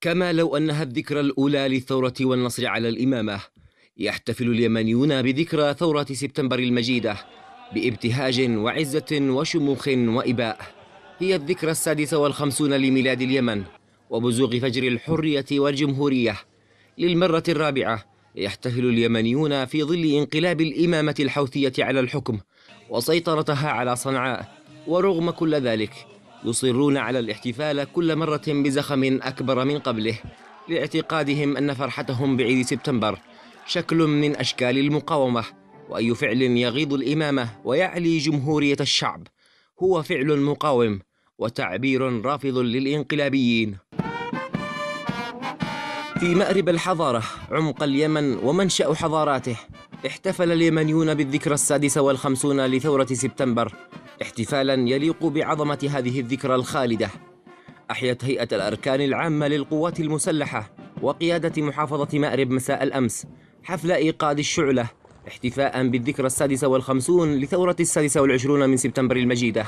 كما لو أنها الذكرى الأولى للثورة والنصر على الإمامة يحتفل اليمنيون بذكرى ثورة سبتمبر المجيدة بابتهاج وعزة وشموخ وإباء هي الذكرى السادسة والخمسون لميلاد اليمن وبزوغ فجر الحرية والجمهورية للمرة الرابعة يحتفل اليمنيون في ظل انقلاب الإمامة الحوثية على الحكم وسيطرتها على صنعاء ورغم كل ذلك يصرون على الاحتفال كل مرة بزخم أكبر من قبله لاعتقادهم أن فرحتهم بعيد سبتمبر شكل من أشكال المقاومة وأي فعل يغيض الإمامة ويعلي جمهورية الشعب هو فعل مقاوم وتعبير رافض للإنقلابيين في مأرب الحضارة عمق اليمن ومنشأ حضاراته احتفل اليمنيون بالذكرى السادسة والخمسون لثورة سبتمبر احتفالا يليق بعظمة هذه الذكرى الخالدة أحيت هيئة الأركان العامة للقوات المسلحة وقيادة محافظة مأرب مساء الأمس حفل إيقاد الشعلة احتفاء بالذكرى السادسة والخمسون لثورة السادسة والعشرون من سبتمبر المجيدة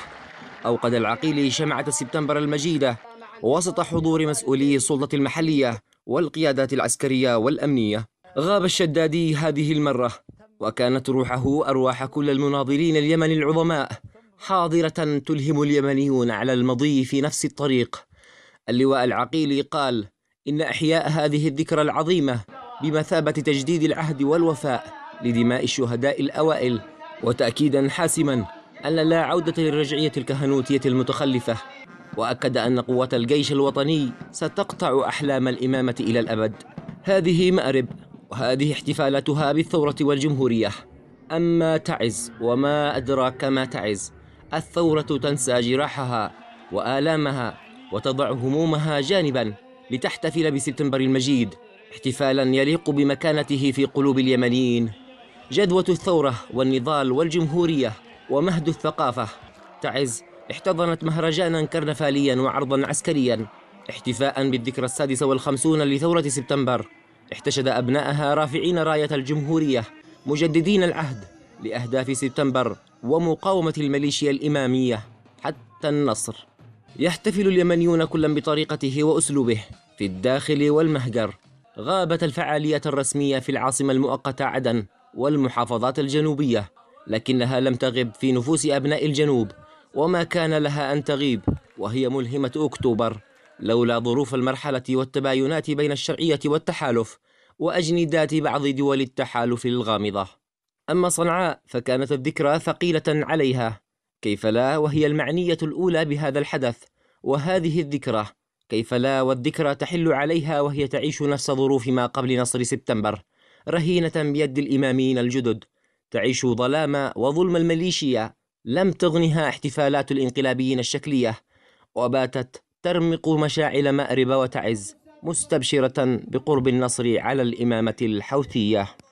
أوقد العقيل شمعة سبتمبر المجيدة وسط حضور مسؤولي السلطة المحلية والقيادات العسكرية والأمنية غاب الشدادي هذه المرة وكانت روحه أرواح كل المناضلين اليمن العظماء حاضرة تلهم اليمنيون على المضي في نفس الطريق اللواء العقيلي قال إن إحياء هذه الذكرى العظيمة بمثابة تجديد العهد والوفاء لدماء الشهداء الأوائل وتأكيدا حاسما أن لا عودة للرجعية الكهنوتية المتخلفة وأكد أن قوات الجيش الوطني ستقطع أحلام الإمامة إلى الأبد هذه مأرب وهذه احتفالاتها بالثورة والجمهورية أما تعز وما أدراك ما تعز الثورة تنسى جراحها وآلامها وتضع همومها جانبا لتحتفل بسبتمبر المجيد احتفالا يليق بمكانته في قلوب اليمنيين جدوة الثورة والنضال والجمهورية ومهد الثقافة تعز احتضنت مهرجانا كرنفاليا وعرضا عسكريا احتفاء بالذكرى السادسة والخمسون لثورة سبتمبر احتشد أبنائها رافعين راية الجمهورية مجددين العهد لأهداف سبتمبر ومقاومة الميليشيا الإمامية حتى النصر يحتفل اليمنيون كلا بطريقته وأسلوبه في الداخل والمهجر غابت الفعالية الرسمية في العاصمة المؤقتة عدن والمحافظات الجنوبية لكنها لم تغب في نفوس أبناء الجنوب وما كان لها أن تغيب وهي ملهمة أكتوبر لولا ظروف المرحلة والتباينات بين الشرعية والتحالف وأجندات بعض دول التحالف الغامضة أما صنعاء فكانت الذكرى ثقيلة عليها كيف لا وهي المعنية الأولى بهذا الحدث وهذه الذكرى كيف لا والذكرى تحل عليها وهي تعيش نفس ظروف ما قبل نصر سبتمبر رهينة بيد الإمامين الجدد تعيش ظلام وظلم المليشية لم تغنها احتفالات الانقلابيين الشكلية وباتت ترمق مشاعل مأرب وتعز مستبشرة بقرب النصر على الإمامة الحوثية